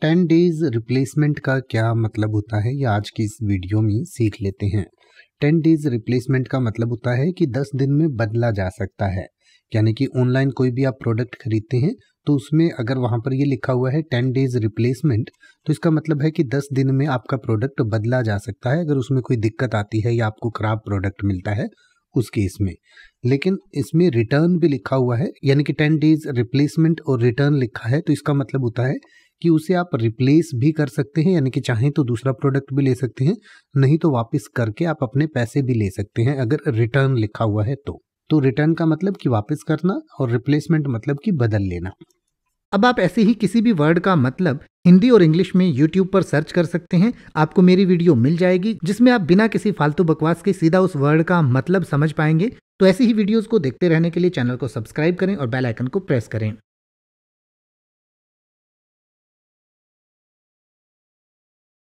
ten days replacement का क्या मतलब होता है ये आज की इस वीडियो में सीख लेते हैं टेन डेज रिप्लेसमेंट का मतलब होता है कि दस दिन में बदला जा सकता है यानी कि ऑनलाइन कोई भी आप प्रोडक्ट खरीदते हैं तो उसमें अगर वहाँ पर ये लिखा हुआ है टेन डेज रिप्लेसमेंट तो इसका मतलब है कि दस दिन में आपका प्रोडक्ट बदला जा सकता है अगर उसमें कोई दिक्कत आती है या आपको ख़राब प्रोडक्ट मिलता है उस केस में लेकिन इसमें रिटर्न भी लिखा हुआ है यानी कि टेन डेज रिप्लेसमेंट और रिटर्न लिखा है तो इसका मतलब होता है कि उसे आप रिप्लेस भी कर सकते हैं यानी कि चाहें तो दूसरा प्रोडक्ट भी ले सकते हैं नहीं तो वापस करके आप अपने पैसे भी ले सकते हैं अगर रिटर्न लिखा हुआ है तो तो रिटर्न का मतलब कि वापस करना और रिप्लेसमेंट मतलब कि बदल लेना अब आप ऐसे ही किसी भी वर्ड का मतलब हिंदी और इंग्लिश में यूट्यूब पर सर्च कर सकते हैं आपको मेरी वीडियो मिल जाएगी जिसमें आप बिना किसी फालतू बकवास के सीधा उस वर्ड का मतलब समझ पाएंगे तो ऐसी ही वीडियोस को देखते रहने के लिए चैनल को सब्सक्राइब करें और बेल आइकन को प्रेस करें